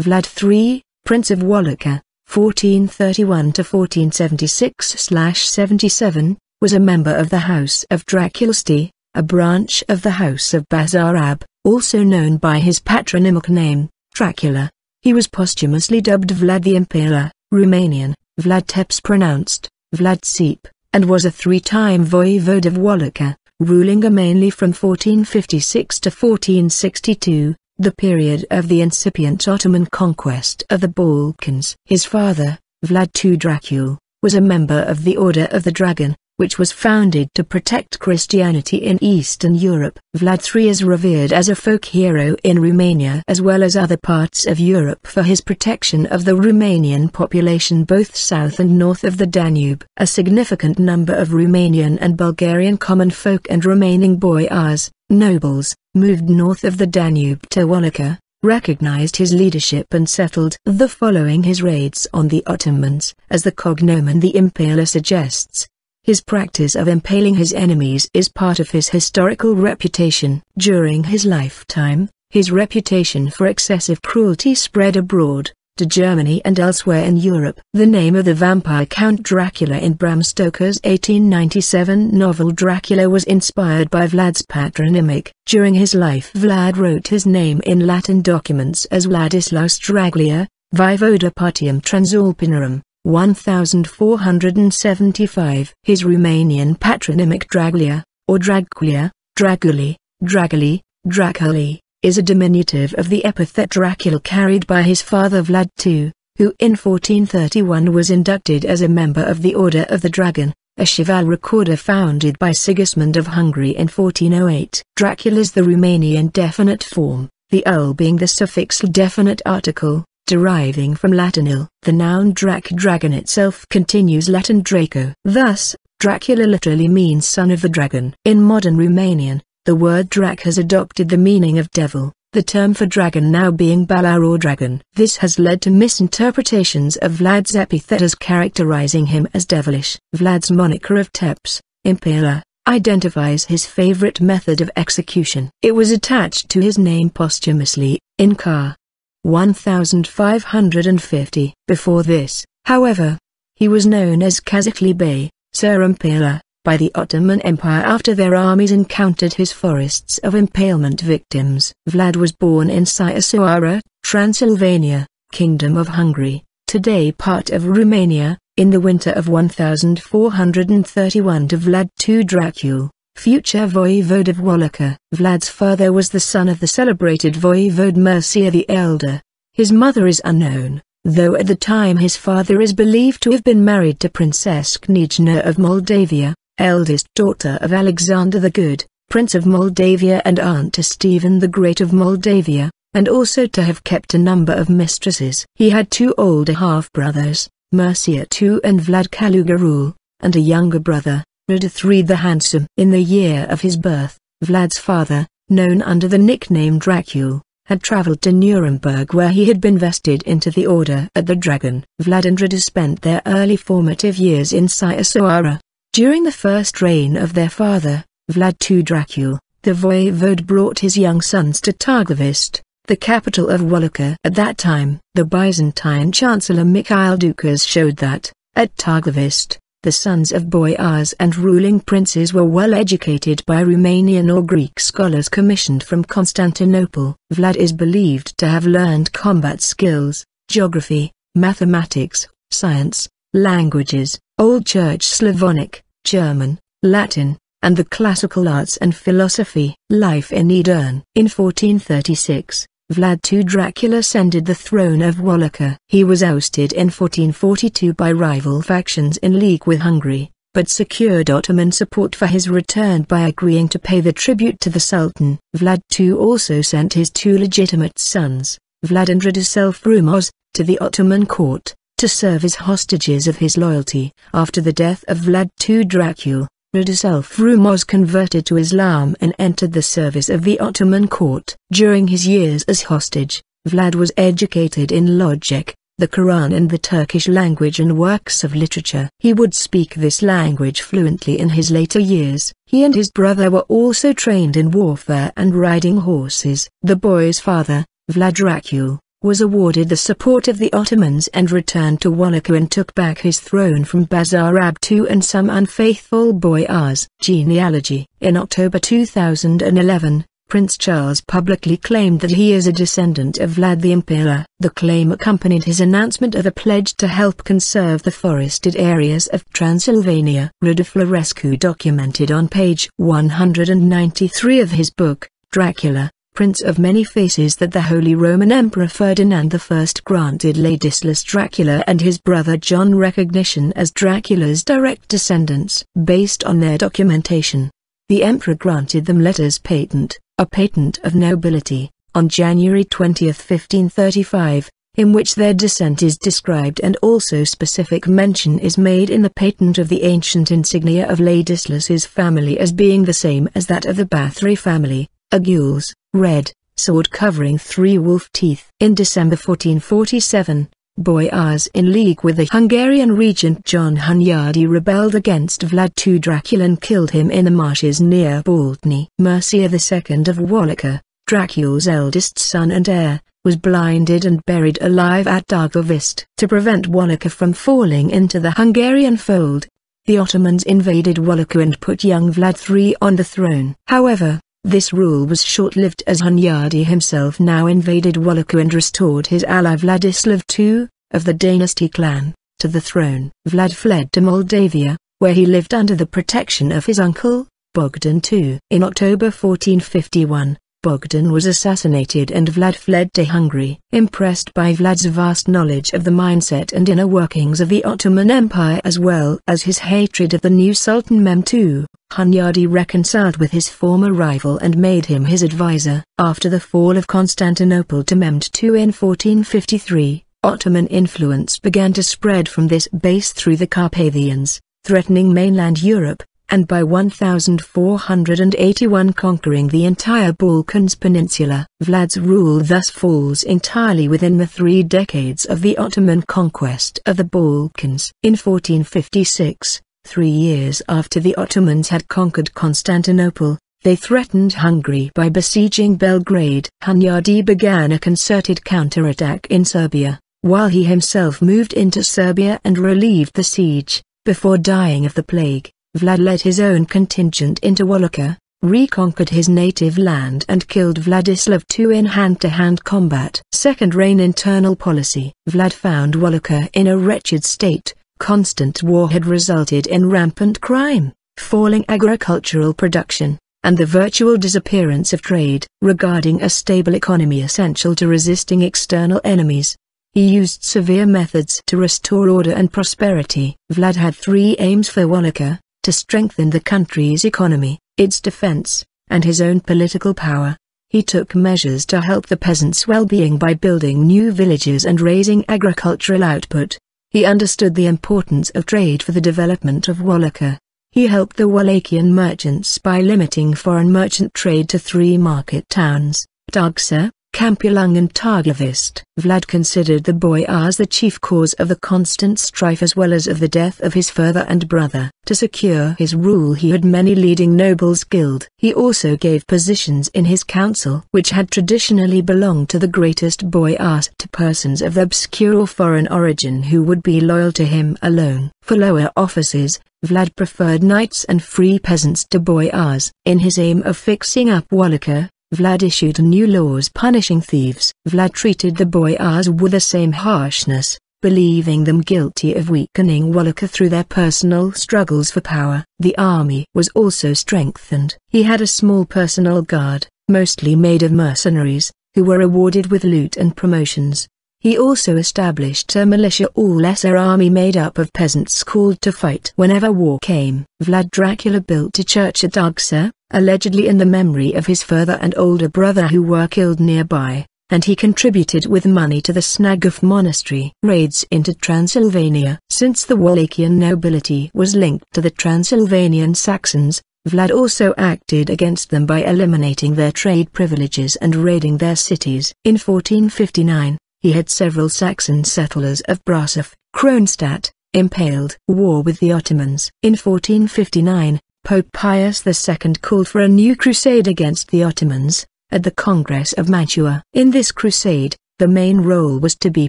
Vlad III, Prince of Wallachia 1431-1476-77, was a member of the House of Draculisti, a branch of the House of Bazarab, also known by his patronymic name, Dracula. He was posthumously dubbed Vlad the Impaler, Romanian, Vlad Tepes pronounced, Vlad Sep, and was a three-time voivode of Wallachia, ruling mainly from 1456 to 1462, the period of the incipient Ottoman conquest of the Balkans. His father, Vlad II Dracul, was a member of the Order of the Dragon, which was founded to protect Christianity in Eastern Europe. Vlad III is revered as a folk hero in Romania as well as other parts of Europe for his protection of the Romanian population both south and north of the Danube. A significant number of Romanian and Bulgarian common folk and remaining boyars, nobles, moved north of the Danube to Wallachia, recognized his leadership and settled the following his raids on the Ottomans. As the cognomen the Impaler suggests, his practice of impaling his enemies is part of his historical reputation. During his lifetime, his reputation for excessive cruelty spread abroad, to Germany and elsewhere in Europe. The name of the vampire Count Dracula in Bram Stoker's 1897 novel Dracula was inspired by Vlad's patronymic. During his life Vlad wrote his name in Latin documents as Vladislaus Draglia, Vivoda Partium Transalpinorum. 1475. His Romanian patronymic Draglia, or Draglia, Draguli, Draguli, Draculi, is a diminutive of the epithet Dracula carried by his father Vlad II, who in 1431 was inducted as a member of the Order of the Dragon, a cheval recorder founded by Sigismund of Hungary in 1408. Dracula is the Romanian definite form, the ul being the suffix definite article deriving from Latin ill, The noun drac dragon itself continues Latin Draco. Thus, Dracula literally means son of the dragon. In modern Romanian, the word drac has adopted the meaning of devil, the term for dragon now being Balar or dragon. This has led to misinterpretations of Vlad's epithet as characterizing him as devilish. Vlad's moniker of Teps, Impera, identifies his favorite method of execution. It was attached to his name posthumously, in car, 1550. Before this, however, he was known as Kazakhli Bey, Sir Impaler, by the Ottoman Empire after their armies encountered his forests of impalement victims. Vlad was born in Syasuara, Transylvania, Kingdom of Hungary, today part of Romania, in the winter of 1431 to Vlad II Dracul future voivode of Wallachia, Vlad's father was the son of the celebrated voivode Mercia the Elder. His mother is unknown, though at the time his father is believed to have been married to Princess Kniezhna of Moldavia, eldest daughter of Alexander the Good, Prince of Moldavia and aunt to Stephen the Great of Moldavia, and also to have kept a number of mistresses. He had two older half-brothers, Mercia II and Vlad Kalugarul, and a younger brother, Edith the Handsome. In the year of his birth, Vlad's father, known under the nickname Dracul, had traveled to Nuremberg where he had been vested into the order at the Dragon. Vlad and Rita spent their early formative years in Syasara. During the first reign of their father, Vlad II Dracul, the voivode brought his young sons to Targovist, the capital of Wallachia. At that time, the Byzantine Chancellor Mikhail Dukas showed that, at Targovist, the sons of boyars and ruling princes were well educated by Romanian or Greek scholars commissioned from Constantinople. Vlad is believed to have learned combat skills, geography, mathematics, science, languages, Old Church Slavonic, German, Latin, and the classical arts and philosophy. Life in Edirne. In 1436, Vlad II Dracula ascended the throne of Wallachia. He was ousted in 1442 by rival factions in league with Hungary, but secured Ottoman support for his return by agreeing to pay the tribute to the Sultan. Vlad II also sent his two legitimate sons, Vlad and Radisel Frumos, to the Ottoman court, to serve as hostages of his loyalty. After the death of Vlad II Dracula, Radisselfroom was converted to Islam and entered the service of the Ottoman court. During his years as hostage, Vlad was educated in logic, the Quran and the Turkish language and works of literature. He would speak this language fluently in his later years. He and his brother were also trained in warfare and riding horses. The boy's father, Vlad Dracul, was awarded the support of the Ottomans and returned to Wallachia and took back his throne from Bazar Abtu and some unfaithful boyars. Genealogy In October 2011, Prince Charles publicly claimed that he is a descendant of Vlad the Impaler. The claim accompanied his announcement of a pledge to help conserve the forested areas of Transylvania. Florescu documented on page 193 of his book, Dracula, prince of many faces that the Holy Roman Emperor Ferdinand I granted Ladislas Dracula and his brother John recognition as Dracula's direct descendants. Based on their documentation, the emperor granted them letters patent, a patent of nobility, on January 20, 1535, in which their descent is described and also specific mention is made in the patent of the ancient insignia of Ladislas's family as being the same as that of the Bathory family, Agules, Red, sword covering three wolf teeth. In December 1447, Boyars in league with the Hungarian regent John Hunyadi rebelled against Vlad II Dracula and killed him in the marshes near Baltny. Mercia II of Wallachia, Dracula's eldest son and heir, was blinded and buried alive at Dargovist. To prevent Wallachia from falling into the Hungarian fold, the Ottomans invaded Wallachia and put young Vlad III on the throne. However, this rule was short-lived as Hunyadi himself now invaded Wallaku and restored his ally Vladislav II, of the dynasty clan, to the throne. Vlad fled to Moldavia, where he lived under the protection of his uncle, Bogdan II. In October 1451, Bogdan was assassinated and Vlad fled to Hungary. Impressed by Vlad's vast knowledge of the mindset and inner workings of the Ottoman Empire as well as his hatred of the new Sultan Mem II, Hunyadi reconciled with his former rival and made him his advisor. After the fall of Constantinople to Mehmed II in 1453, Ottoman influence began to spread from this base through the Carpathians, threatening mainland Europe, and by 1481 conquering the entire Balkans peninsula. Vlad's rule thus falls entirely within the three decades of the Ottoman conquest of the Balkans. In 1456, Three years after the Ottomans had conquered Constantinople, they threatened Hungary by besieging Belgrade. Hunyadi began a concerted counterattack in Serbia, while he himself moved into Serbia and relieved the siege. Before dying of the plague, Vlad led his own contingent into Wallachia, reconquered his native land and killed Vladislav II in hand-to-hand -hand combat. Second reign internal policy Vlad found Wallachia in a wretched state, Constant war had resulted in rampant crime, falling agricultural production, and the virtual disappearance of trade. Regarding a stable economy essential to resisting external enemies, he used severe methods to restore order and prosperity. Vlad had three aims for Wallachia: to strengthen the country's economy, its defense, and his own political power. He took measures to help the peasants' well-being by building new villages and raising agricultural output. He understood the importance of trade for the development of Wallachia. He helped the Wallachian merchants by limiting foreign merchant trade to three market towns, Dagsa, Kampulung and Targavist. Vlad considered the boy as the chief cause of the constant strife as well as of the death of his father and brother. To secure his rule he had many leading nobles guild. He also gave positions in his council which had traditionally belonged to the greatest boyars to persons of obscure or foreign origin who would be loyal to him alone. For lower offices, Vlad preferred knights and free peasants to boyars. In his aim of fixing up Wallachia. Vlad issued new laws punishing thieves. Vlad treated the boyars with the same harshness, believing them guilty of weakening Wallachia through their personal struggles for power. The army was also strengthened. He had a small personal guard, mostly made of mercenaries, who were rewarded with loot and promotions. He also established a militia or lesser army made up of peasants called to fight whenever war came. Vlad Dracula built a church at Agsa, allegedly in the memory of his father and older brother who were killed nearby, and he contributed with money to the Snagov monastery. Raids into Transylvania Since the Wallachian nobility was linked to the Transylvanian Saxons, Vlad also acted against them by eliminating their trade privileges and raiding their cities. In 1459, he had several Saxon settlers of Brasov, Kronstadt, impaled. War with the Ottomans. In 1459, Pope Pius II called for a new crusade against the Ottomans, at the Congress of Mantua. In this crusade, the main role was to be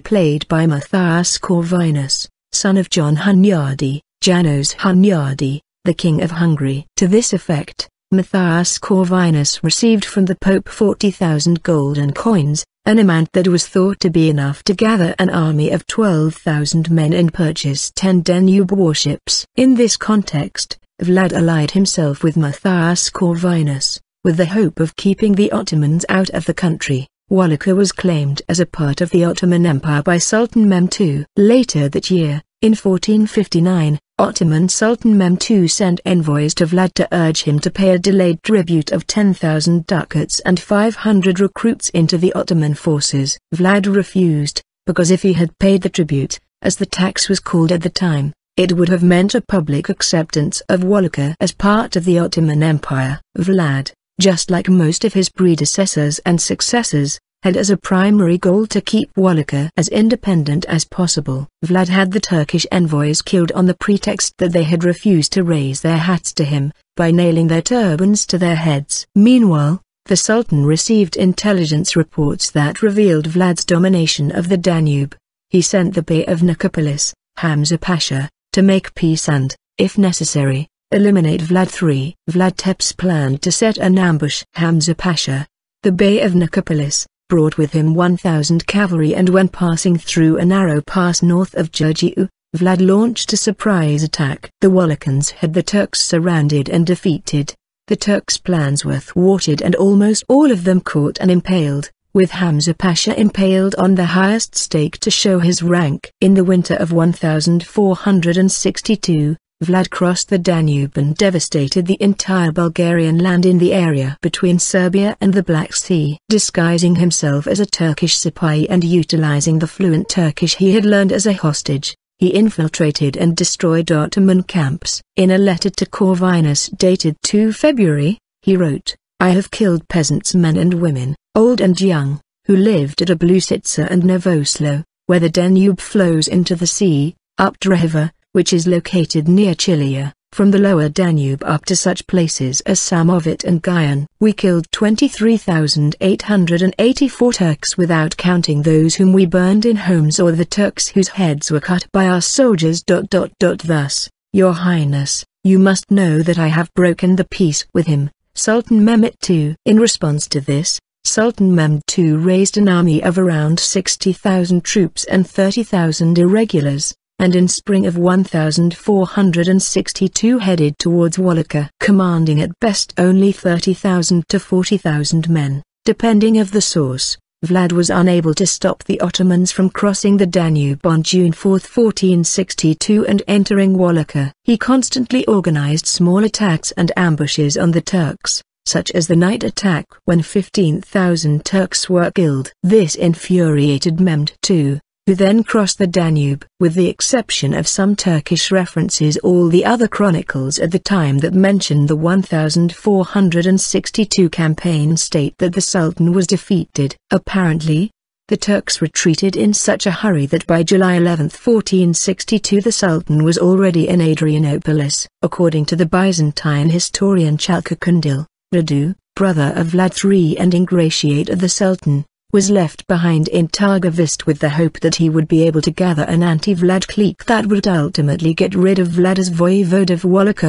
played by Matthias Corvinus, son of John Hunyadi, Janos Hunyadi, the King of Hungary. To this effect, Matthias Corvinus received from the Pope 40,000 golden coins, an amount that was thought to be enough to gather an army of 12,000 men and purchase 10 Danube warships. In this context, Vlad allied himself with Matthias Corvinus, with the hope of keeping the Ottomans out of the country. Wallachia was claimed as a part of the Ottoman Empire by Sultan Mem II. Later that year, in 1459, Ottoman Sultan Memtu sent envoys to Vlad to urge him to pay a delayed tribute of 10,000 ducats and 500 recruits into the Ottoman forces. Vlad refused, because if he had paid the tribute, as the tax was called at the time, it would have meant a public acceptance of Wallachia as part of the Ottoman Empire. Vlad, just like most of his predecessors and successors, had as a primary goal to keep Wallachia as independent as possible. Vlad had the Turkish envoys killed on the pretext that they had refused to raise their hats to him, by nailing their turbans to their heads. Meanwhile, the Sultan received intelligence reports that revealed Vlad's domination of the Danube. He sent the Bey of Nicopolis, Hamza Pasha, to make peace and, if necessary, eliminate Vlad III. Vlad Tepes planned to set an ambush. Hamza Pasha, the Bey of Nicopolis, brought with him 1,000 cavalry and when passing through a narrow pass north of Gergiu, Vlad launched a surprise attack. The Wallachians had the Turks surrounded and defeated. The Turks' plans were thwarted and almost all of them caught and impaled, with Hamza Pasha impaled on the highest stake to show his rank. In the winter of 1462, Vlad crossed the Danube and devastated the entire Bulgarian land in the area between Serbia and the Black Sea. Disguising himself as a Turkish sipai and utilizing the fluent Turkish he had learned as a hostage, he infiltrated and destroyed Ottoman camps. In a letter to Corvinus dated 2 February, he wrote, I have killed peasants men and women, old and young, who lived at Oblusitsa and Novoslo, where the Danube flows into the sea, up Dreva, which is located near Chilia, from the lower Danube up to such places as Samovit and Guyan. We killed 23,884 Turks without counting those whom we burned in homes or the Turks whose heads were cut by our soldiers. Thus, Your Highness, you must know that I have broken the peace with him, Sultan Mehmet II. In response to this, Sultan Mehmed II raised an army of around 60,000 troops and 30,000 irregulars, and in spring of 1462 headed towards Wallachia, commanding at best only 30,000 to 40,000 men, depending of the source. Vlad was unable to stop the Ottomans from crossing the Danube on June 4, 1462 and entering Wallachia. He constantly organized small attacks and ambushes on the Turks, such as the night attack when 15,000 Turks were killed. This infuriated Mehmed II, who then crossed the Danube. With the exception of some Turkish references all the other chronicles at the time that mention the 1462 campaign state that the Sultan was defeated. Apparently, the Turks retreated in such a hurry that by July 11, 1462 the Sultan was already in Adrianopolis. According to the Byzantine historian Chalkakundil, Radu, brother of Vlad III and ingratiate of the Sultan, was left behind in Targovist with the hope that he would be able to gather an anti-Vlad clique that would ultimately get rid of Vlad as voivode of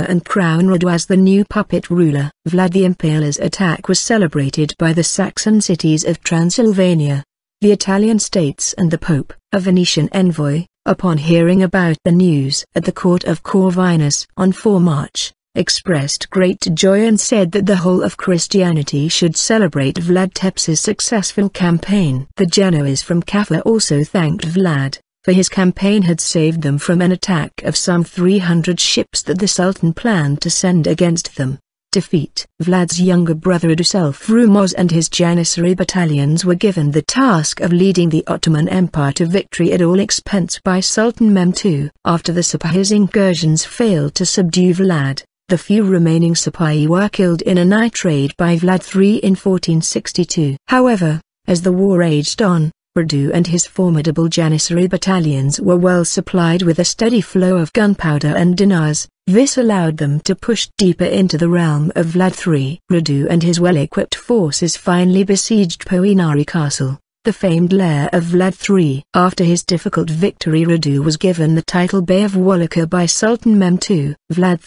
and crown Radu as the new puppet ruler. Vlad the Impaler's attack was celebrated by the Saxon cities of Transylvania, the Italian states and the Pope. A Venetian envoy, upon hearing about the news at the court of Corvinus on 4 March, expressed great joy and said that the whole of Christianity should celebrate Vlad Tepes' successful campaign. The Genoese from Kaffa also thanked Vlad, for his campaign had saved them from an attack of some 300 ships that the Sultan planned to send against them defeat. Vlad's younger brother Aduself Frumos and his Janissary battalions were given the task of leading the Ottoman Empire to victory at all expense by Sultan Memtu II. After the Sipahis' incursions failed to subdue Vlad, the few remaining Sipahi were killed in a night raid by Vlad III in 1462. However, as the war raged on, Radu and his formidable Janissary battalions were well supplied with a steady flow of gunpowder and dinars, this allowed them to push deeper into the realm of Vlad III. Radu and his well-equipped forces finally besieged Poenari Castle, the famed lair of Vlad III. After his difficult victory Radu was given the title Bey of Wallachia by Sultan Mem II. Vlad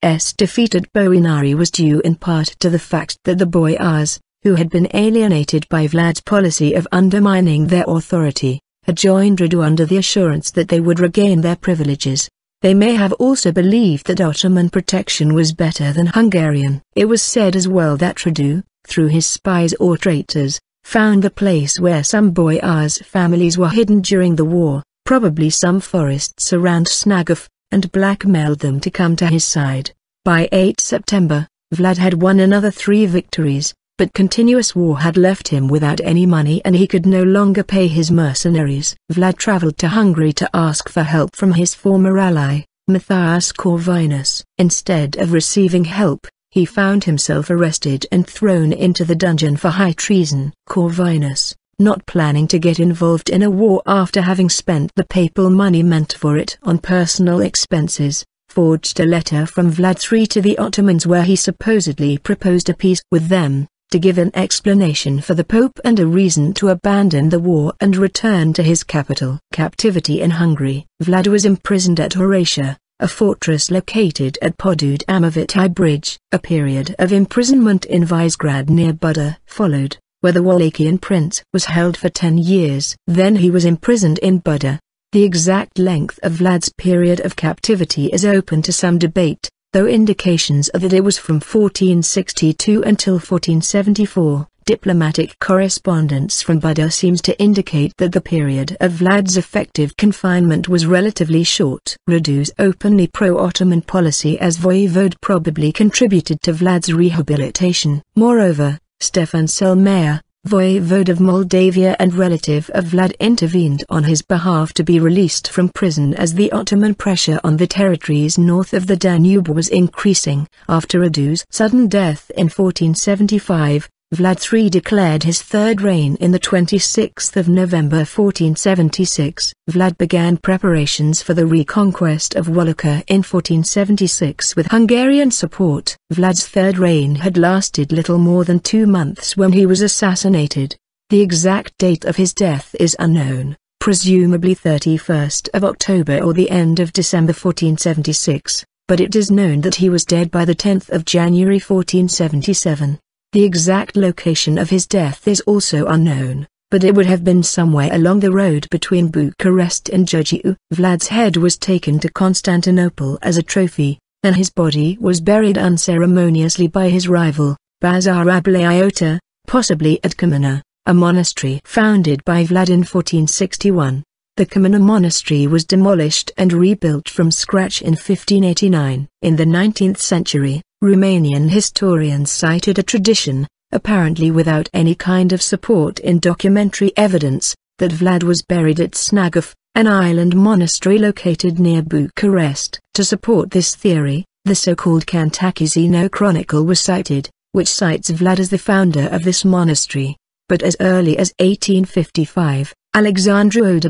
III's defeat at Boinari was due in part to the fact that the Boyars, who had been alienated by Vlad's policy of undermining their authority, had joined Radu under the assurance that they would regain their privileges. They may have also believed that Ottoman protection was better than Hungarian. It was said as well that Radu, through his spies or traitors, found the place where some boyars' families were hidden during the war, probably some forests around Snagov, and blackmailed them to come to his side. By 8 September, Vlad had won another three victories, but continuous war had left him without any money and he could no longer pay his mercenaries. Vlad traveled to Hungary to ask for help from his former ally, Matthias Corvinus. Instead of receiving help, he found himself arrested and thrown into the dungeon for high treason. Corvinus, not planning to get involved in a war after having spent the papal money meant for it on personal expenses, forged a letter from Vlad III to the Ottomans where he supposedly proposed a peace with them, to give an explanation for the Pope and a reason to abandon the war and return to his capital. Captivity in Hungary Vlad was imprisoned at Horatia, a fortress located at Podud Amavitai Bridge. A period of imprisonment in Visegrad near Buda followed, where the Wallachian prince was held for ten years. Then he was imprisoned in Buda. The exact length of Vlad's period of captivity is open to some debate, though indications are that it was from 1462 until 1474. Diplomatic correspondence from Buda seems to indicate that the period of Vlad's effective confinement was relatively short. Radu's openly pro-Ottoman policy as voivode probably contributed to Vlad's rehabilitation. Moreover, Stefan Selmayr, voivode of Moldavia and relative of Vlad intervened on his behalf to be released from prison as the Ottoman pressure on the territories north of the Danube was increasing. After Radu's sudden death in 1475, Vlad III declared his third reign in the 26th of November 1476. Vlad began preparations for the reconquest of Wallachia in 1476 with Hungarian support. Vlad's third reign had lasted little more than two months when he was assassinated. The exact date of his death is unknown, presumably 31st of October or the end of December 1476, but it is known that he was dead by the 10th of January 1477. The exact location of his death is also unknown, but it would have been somewhere along the road between Bucharest and Jujîu. Vlad's head was taken to Constantinople as a trophy, and his body was buried unceremoniously by his rival, Bazar Ableiota, possibly at Kamina, a monastery founded by Vlad in 1461. The Kamina monastery was demolished and rebuilt from scratch in 1589. In the 19th century, Romanian historians cited a tradition, apparently without any kind of support in documentary evidence, that Vlad was buried at Snagov, an island monastery located near Bucharest. To support this theory, the so-called Cantacuzino Chronicle was cited, which cites Vlad as the founder of this monastery, but as early as 1855, Alexandre had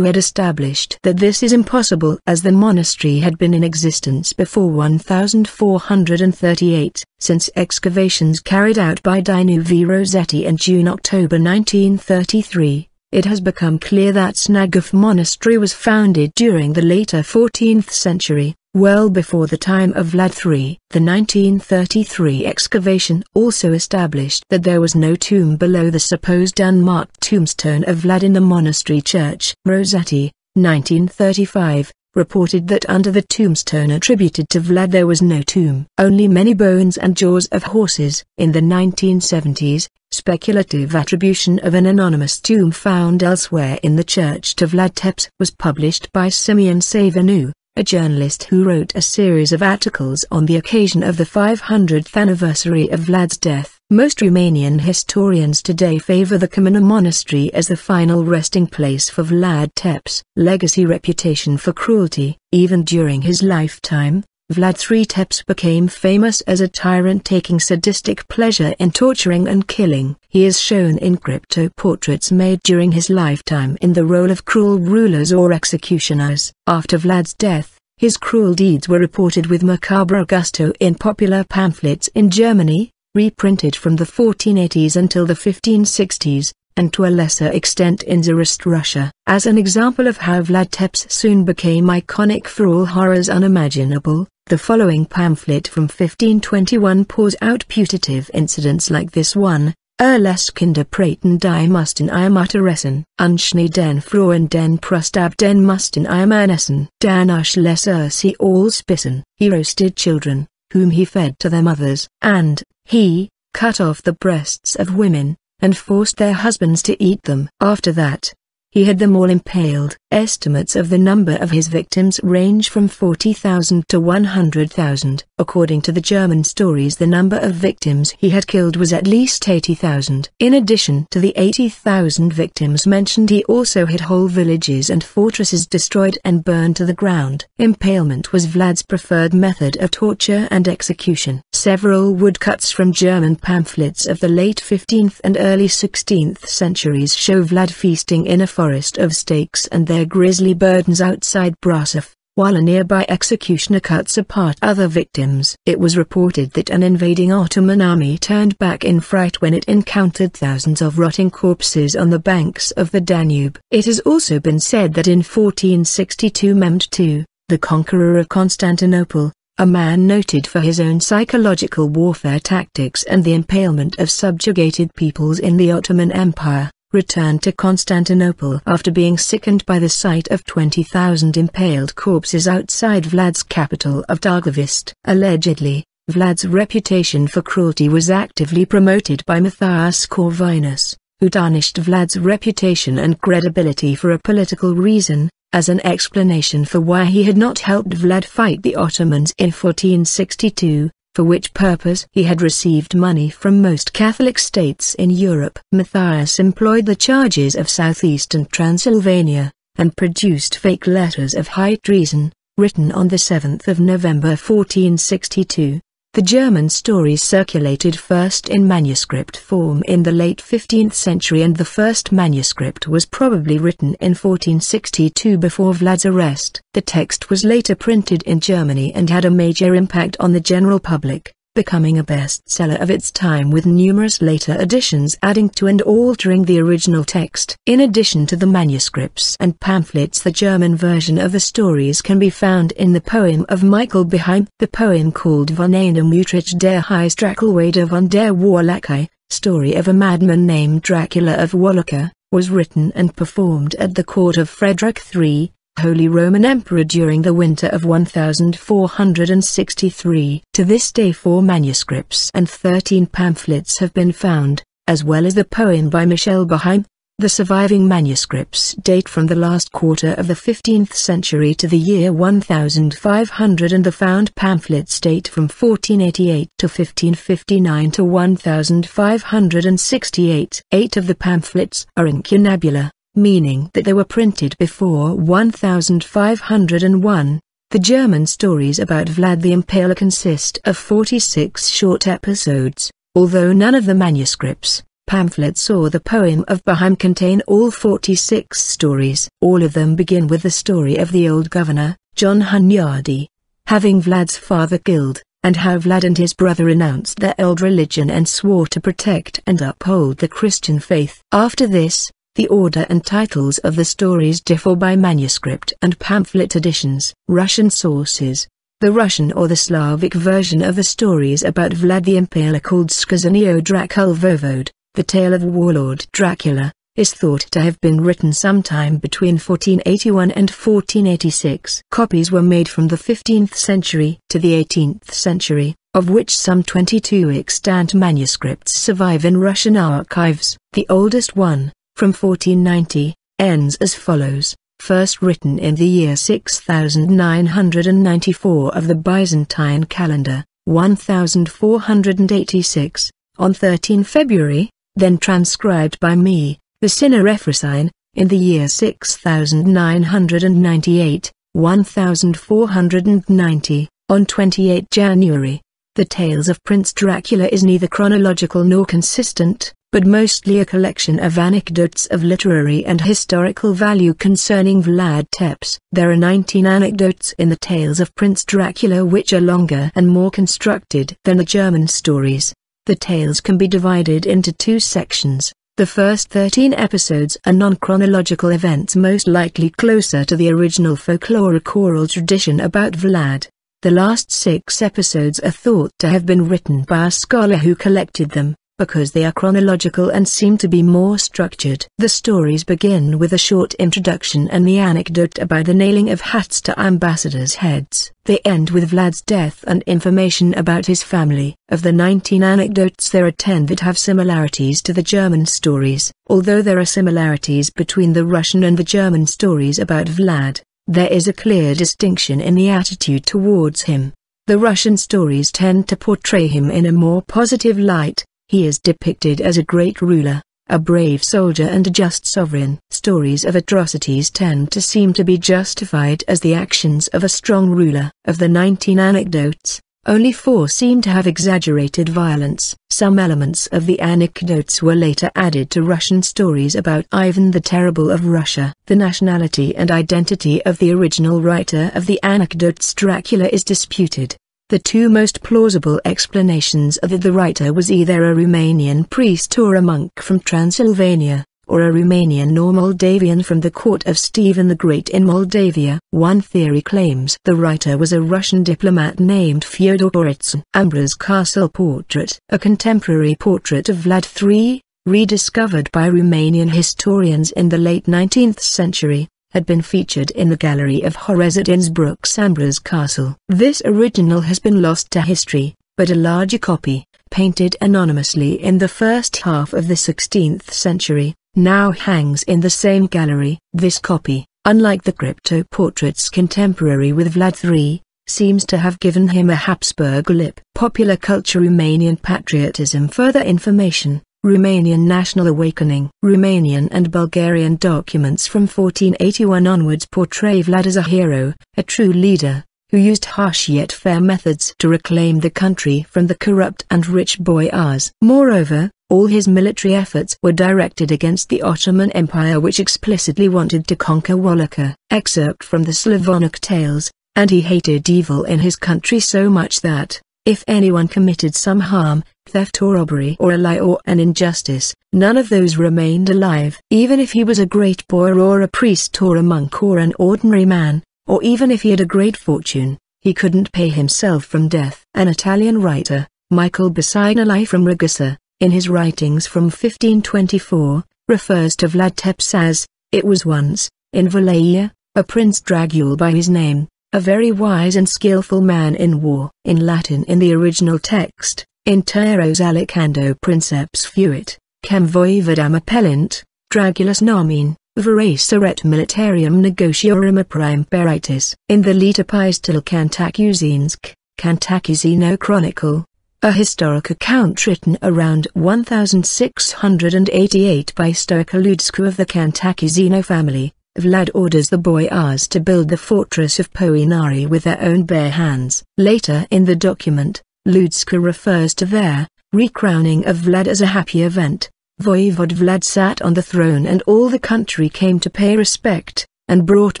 established that this is impossible as the monastery had been in existence before 1438, since excavations carried out by V. Rossetti in June-October 1933. It has become clear that Snagov Monastery was founded during the later 14th century. Well before the time of Vlad III, the 1933 excavation also established that there was no tomb below the supposed unmarked tombstone of Vlad in the monastery church. Rosati, 1935, reported that under the tombstone attributed to Vlad there was no tomb. Only many bones and jaws of horses. In the 1970s, speculative attribution of an anonymous tomb found elsewhere in the church to Vlad Tepes was published by Simeon Savanu a journalist who wrote a series of articles on the occasion of the 500th anniversary of Vlad's death. Most Romanian historians today favor the Comuna Monastery as the final resting place for Vlad Tepes. Legacy reputation for cruelty. Even during his lifetime, Vlad Tepes became famous as a tyrant taking sadistic pleasure in torturing and killing. He is shown in crypto portraits made during his lifetime in the role of cruel rulers or executioners. After Vlad's death, his cruel deeds were reported with macabre gusto in popular pamphlets in Germany, reprinted from the 1480s until the 1560s and to a lesser extent in Tsarist Russia. As an example of how Vlad Tepes soon became iconic for all horrors unimaginable, the following pamphlet from 1521 pours out putative incidents like this one, Erlass Kinder praten die musten i mutteressen, unschne den Frauen den ab den musten i anessen. dan ich lesser sie all spissen. He roasted children, whom he fed to their mothers, and, he, cut off the breasts of women, and forced their husbands to eat them. After that, he had them all impaled. Estimates of the number of his victims range from 40,000 to 100,000. According to the German stories the number of victims he had killed was at least 80,000. In addition to the 80,000 victims mentioned he also had whole villages and fortresses destroyed and burned to the ground. Impalement was Vlad's preferred method of torture and execution. Several woodcuts from German pamphlets of the late 15th and early 16th centuries show Vlad feasting in a forest of stakes and their grisly burdens outside Brasov, while a nearby executioner cuts apart other victims. It was reported that an invading Ottoman army turned back in fright when it encountered thousands of rotting corpses on the banks of the Danube. It has also been said that in 1462 Mehmed II, the conqueror of Constantinople, a man noted for his own psychological warfare tactics and the impalement of subjugated peoples in the Ottoman Empire, returned to Constantinople after being sickened by the sight of 20,000 impaled corpses outside Vlad's capital of Dargavist. Allegedly, Vlad's reputation for cruelty was actively promoted by Matthias Corvinus, who tarnished Vlad's reputation and credibility for a political reason, as an explanation for why he had not helped Vlad fight the Ottomans in 1462, for which purpose he had received money from most Catholic states in Europe. Matthias employed the charges of southeastern Transylvania, and produced fake letters of high treason, written on the 7th of November 1462, the German stories circulated first in manuscript form in the late 15th century and the first manuscript was probably written in 1462 before Vlad's arrest. The text was later printed in Germany and had a major impact on the general public becoming a bestseller of its time with numerous later editions adding to and altering the original text. In addition to the manuscripts and pamphlets the German version of the stories can be found in the poem of Michael Beheim. The poem called Von einem Utrecht der Heistrackelwader von der Warlackei, story of a madman named Dracula of Wallacker, was written and performed at the court of Frederick III, Holy Roman Emperor during the winter of 1463. To this day four manuscripts and 13 pamphlets have been found, as well as the poem by Michel Boheim. The surviving manuscripts date from the last quarter of the 15th century to the year 1500 and the found pamphlets date from 1488 to 1559 to 1568. Eight of the pamphlets are incunabula meaning that they were printed before 1501. The German stories about Vlad the Impaler consist of 46 short episodes, although none of the manuscripts, pamphlets or the poem of Baham contain all 46 stories. All of them begin with the story of the old governor, John Hunyadi, having Vlad's father killed, and how Vlad and his brother renounced their old religion and swore to protect and uphold the Christian faith. After this, the order and titles of the stories differ by manuscript and pamphlet editions. Russian sources The Russian or the Slavic version of the stories about Vlad the Impaler called Skazanio Dracul Vovod, the tale of warlord Dracula, is thought to have been written sometime between 1481 and 1486. Copies were made from the 15th century to the 18th century, of which some 22 extant manuscripts survive in Russian archives. The oldest one, from 1490, ends as follows, first written in the year 6994 of the Byzantine calendar, 1486, on 13 February, then transcribed by me, the Sinarephrasine, in the year 6998, 1490, on 28 January. The Tales of Prince Dracula is neither chronological nor consistent, but mostly a collection of anecdotes of literary and historical value concerning Vlad Tepes. There are 19 anecdotes in the tales of Prince Dracula which are longer and more constructed than the German stories. The tales can be divided into two sections. The first 13 episodes are non-chronological events most likely closer to the original folkloric oral tradition about Vlad. The last six episodes are thought to have been written by a scholar who collected them because they are chronological and seem to be more structured. The stories begin with a short introduction and the anecdote about the nailing of hats to ambassadors' heads. They end with Vlad's death and information about his family. Of the 19 anecdotes there are 10 that have similarities to the German stories. Although there are similarities between the Russian and the German stories about Vlad, there is a clear distinction in the attitude towards him. The Russian stories tend to portray him in a more positive light, he is depicted as a great ruler, a brave soldier and a just sovereign. Stories of atrocities tend to seem to be justified as the actions of a strong ruler. Of the 19 anecdotes, only four seem to have exaggerated violence. Some elements of the anecdotes were later added to Russian stories about Ivan the Terrible of Russia. The nationality and identity of the original writer of the anecdotes Dracula is disputed. The two most plausible explanations are that the writer was either a Romanian priest or a monk from Transylvania, or a Romanian or Moldavian from the court of Stephen the Great in Moldavia. One theory claims the writer was a Russian diplomat named Fyodor Borytsyn. Ambra's castle portrait, a contemporary portrait of Vlad III, rediscovered by Romanian historians in the late 19th century, had been featured in the gallery of horrors at Innsbruck's Ambrose Castle. This original has been lost to history, but a larger copy, painted anonymously in the first half of the 16th century, now hangs in the same gallery. This copy, unlike the crypto portraits contemporary with Vlad III, seems to have given him a Habsburg lip. Popular culture Romanian patriotism Further information Romanian National Awakening. Romanian and Bulgarian documents from 1481 onwards portray Vlad as a hero, a true leader, who used harsh yet fair methods to reclaim the country from the corrupt and rich boyars. Moreover, all his military efforts were directed against the Ottoman Empire which explicitly wanted to conquer Wallachia. Excerpt from the Slavonic Tales, and he hated evil in his country so much that, if anyone committed some harm, theft or robbery or a lie or an injustice, none of those remained alive. Even if he was a great boy or a priest or a monk or an ordinary man, or even if he had a great fortune, he couldn't pay himself from death. An Italian writer, Michael Bisagnoli from Ragusa, in his writings from 1524, refers to Vlad Tepes as, it was once, in Valleia, a prince Dragul by his name, a very wise and skillful man in war. In Latin in the original text, interos alicando princeps fuit, cam voivodam appellant, dragulus nomin, veraceret militarium negotiorum aperimperitis. In the Letopistil Kantakuzinsk, Kantakuzino Chronicle, a historic account written around 1688 by Stoikoludsk of the Kantakuzino family, Vlad orders the boyars to build the fortress of Poenari with their own bare hands. Later in the document, Ludska refers to their recrowning of Vlad as a happy event. Voivod Vlad sat on the throne and all the country came to pay respect, and brought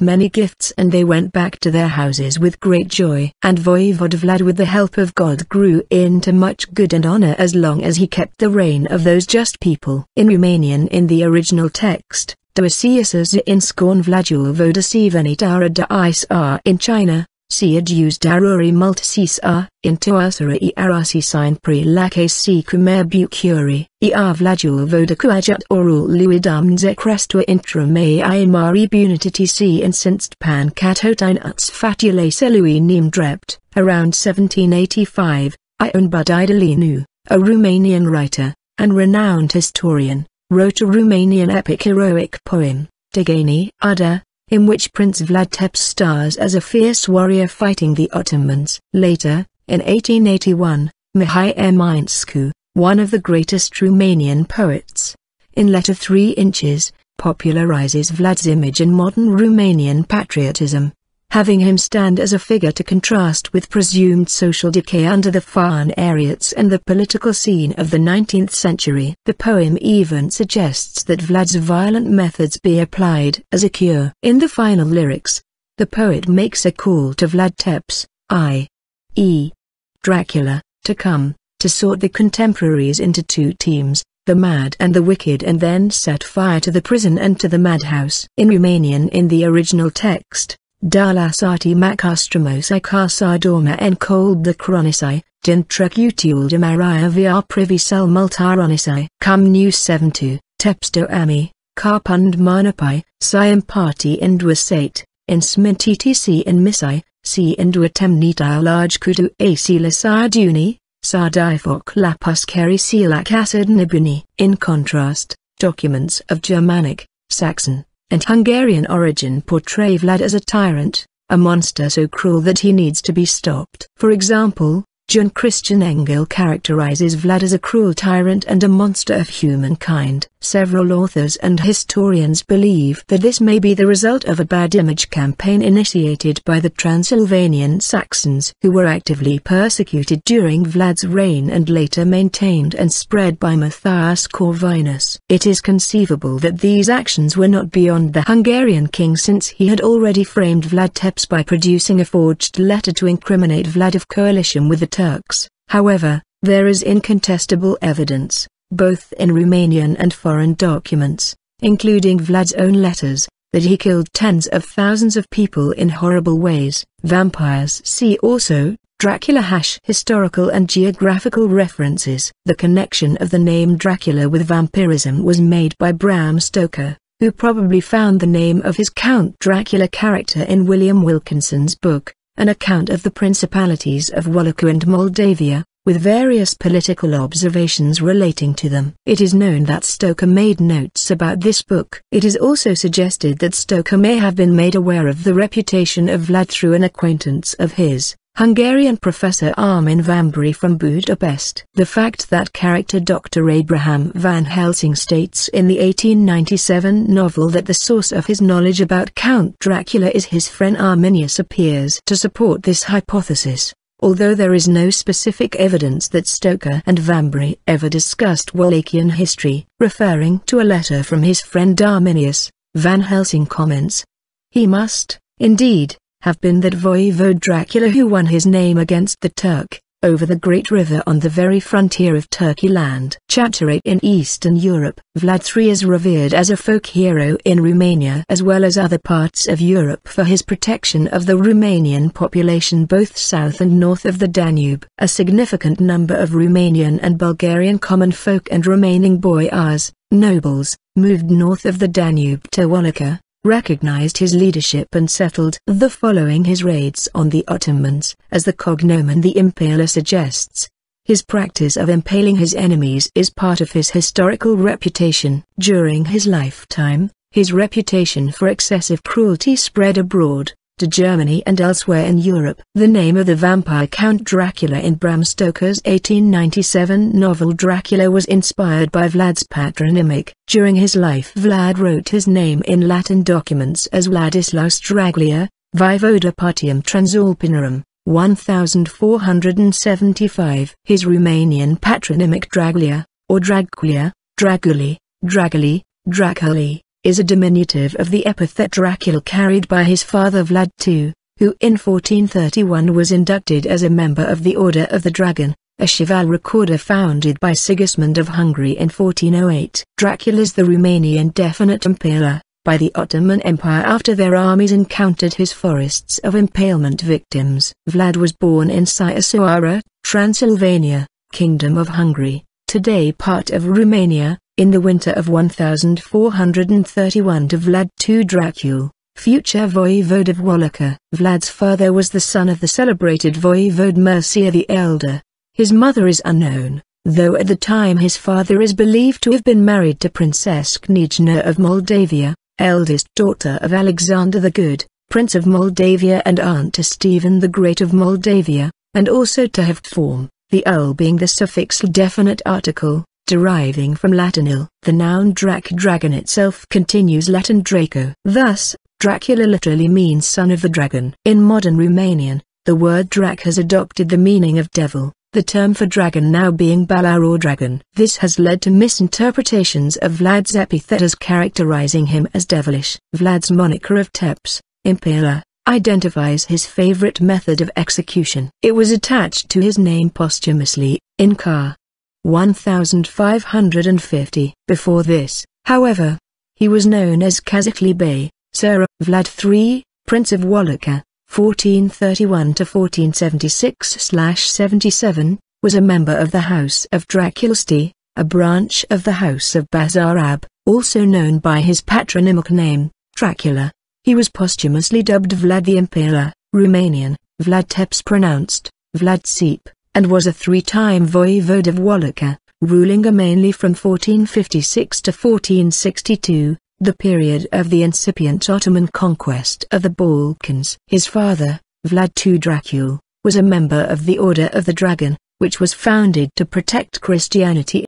many gifts and they went back to their houses with great joy. And Voivod Vlad with the help of God grew into much good and honor as long as he kept the reign of those just people. In Romanian in the original text, is in Scorn vladul Deciveni Dara da Isar in China, Siad use Daruri Multicisar, in Tuasara e Arasi sign pre lacase si Kumer Bukuri, e R Vladuovo de Orul Luidam Zekrestua intrame Imari Bunititi si in Sinst Pan Katotine Uts Fatule Selui Neem Drept, around 1785, Ion Budidalinu, a Romanian writer, and renowned historian, wrote a Romanian epic heroic poem, Degani Ada, in which Prince Vlad Tepes stars as a fierce warrior fighting the Ottomans. Later, in 1881, Mihai Eminescu, one of the greatest Romanian poets, in letter 3 inches, popularizes Vlad's image in modern Romanian patriotism having him stand as a figure to contrast with presumed social decay under the Farn and the political scene of the 19th century. The poem even suggests that Vlad's violent methods be applied as a cure. In the final lyrics, the poet makes a call to Vlad Tepes, i.e. Dracula, to come, to sort the contemporaries into two teams, the mad and the wicked and then set fire to the prison and to the madhouse. In Romanian in the original text, Dalasati macastromos en cold the de maria via privi cell multironisai. Cum new 72, tepsto ami, carpund manapi, siam parti indwasate, in smintitc in missai, si indwatemnitile large kudu acilis iduni, sardifoc lapus cari celac acid nibuni. In contrast, documents of Germanic, Saxon, and Hungarian origin portray Vlad as a tyrant, a monster so cruel that he needs to be stopped. For example, John Christian Engel characterizes Vlad as a cruel tyrant and a monster of humankind. Several authors and historians believe that this may be the result of a bad image campaign initiated by the Transylvanian Saxons who were actively persecuted during Vlad's reign and later maintained and spread by Matthias Corvinus. It is conceivable that these actions were not beyond the Hungarian king since he had already framed Vlad Tepes by producing a forged letter to incriminate Vlad of coalition with the Turks, however, there is incontestable evidence, both in Romanian and foreign documents, including Vlad's own letters, that he killed tens of thousands of people in horrible ways. Vampires see also, Dracula hash historical and geographical references. The connection of the name Dracula with vampirism was made by Bram Stoker, who probably found the name of his Count Dracula character in William Wilkinson's book, an account of the principalities of Wallachia and Moldavia, with various political observations relating to them. It is known that Stoker made notes about this book. It is also suggested that Stoker may have been made aware of the reputation of Vlad through an acquaintance of his, Hungarian professor Armin Vambry from Budapest. The fact that character Dr. Abraham Van Helsing states in the 1897 novel that the source of his knowledge about Count Dracula is his friend Arminius appears to support this hypothesis, although there is no specific evidence that Stoker and Vambry ever discussed Wallachian history. Referring to a letter from his friend Arminius, Van Helsing comments, He must, indeed, have been that voivode Dracula who won his name against the Turk, over the great river on the very frontier of Turkey land. Chapter 8 In Eastern Europe Vlad III is revered as a folk hero in Romania as well as other parts of Europe for his protection of the Romanian population both south and north of the Danube. A significant number of Romanian and Bulgarian common folk and remaining boyars, nobles, moved north of the Danube to Wallachia recognized his leadership and settled the following his raids on the Ottomans. As the cognomen the Impaler suggests, his practice of impaling his enemies is part of his historical reputation. During his lifetime, his reputation for excessive cruelty spread abroad, to Germany and elsewhere in Europe. The name of the vampire Count Dracula in Bram Stoker's 1897 novel Dracula was inspired by Vlad's patronymic. During his life Vlad wrote his name in Latin documents as Vladislaus Draglia, Vivoda Partium Transalpinarum. 1475. His Romanian patronymic Draglia, or Dragquia, Draguli, Draguli, Draculi, is a diminutive of the epithet Dracula carried by his father Vlad II, who in 1431 was inducted as a member of the Order of the Dragon, a chivalric recorder founded by Sigismund of Hungary in 1408. Dracula's the Romanian definite emperor, by the Ottoman Empire after their armies encountered his forests of impalement victims. Vlad was born in Syasuara, Transylvania, Kingdom of Hungary, today part of Romania, in the winter of 1431 to Vlad II Dracul, future voivode of Wallachia. Vlad's father was the son of the celebrated voivode Mercia the Elder. His mother is unknown, though at the time his father is believed to have been married to Princess Kniezhna of Moldavia, eldest daughter of Alexander the Good, Prince of Moldavia and aunt to Stephen the Great of Moldavia, and also to have form, the l being the suffix definite article, deriving from Latin ill. The noun drac dragon itself continues Latin Draco. Thus, Dracula literally means son of the dragon. In modern Romanian, the word drac has adopted the meaning of devil, the term for dragon now being Balar or dragon. This has led to misinterpretations of Vlad's epithet as characterizing him as devilish. Vlad's moniker of Teps, Impera, identifies his favorite method of execution. It was attached to his name posthumously, in car, 1550. Before this, however, he was known as Kazakhli Bey, Sir Vlad III, Prince of Wallachia, 1431-1476-77, was a member of the House of Draculisti, a branch of the House of Bazarab, also known by his patronymic name, Dracula. He was posthumously dubbed Vlad the Impaler. Romanian, Vlad Teps pronounced, Vlad Seep and was a three-time voivode of Wallachia, ruling mainly from 1456 to 1462, the period of the incipient Ottoman conquest of the Balkans. His father, Vlad II Dracul, was a member of the Order of the Dragon, which was founded to protect Christianity